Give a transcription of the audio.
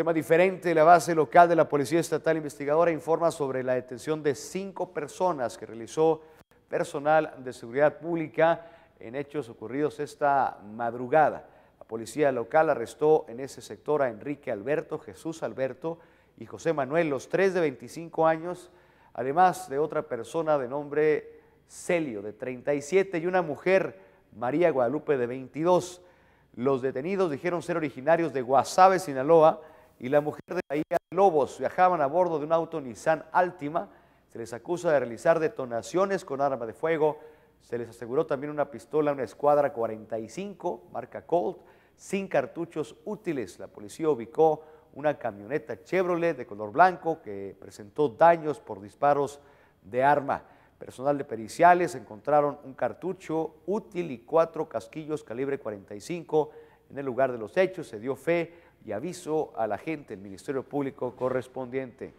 Tema diferente, la base local de la Policía Estatal Investigadora informa sobre la detención de cinco personas que realizó personal de seguridad pública en hechos ocurridos esta madrugada. La policía local arrestó en ese sector a Enrique Alberto, Jesús Alberto y José Manuel, los tres de 25 años, además de otra persona de nombre Celio, de 37, y una mujer, María Guadalupe, de 22. Los detenidos dijeron ser originarios de Guasave, Sinaloa, y la mujer de Bahía Lobos viajaban a bordo de un auto Nissan Altima. Se les acusa de realizar detonaciones con arma de fuego. Se les aseguró también una pistola, una escuadra 45, marca Colt, sin cartuchos útiles. La policía ubicó una camioneta Chevrolet de color blanco que presentó daños por disparos de arma. Personal de periciales encontraron un cartucho útil y cuatro casquillos calibre 45 en el lugar de los hechos. Se dio fe y aviso a la gente, el Ministerio Público correspondiente.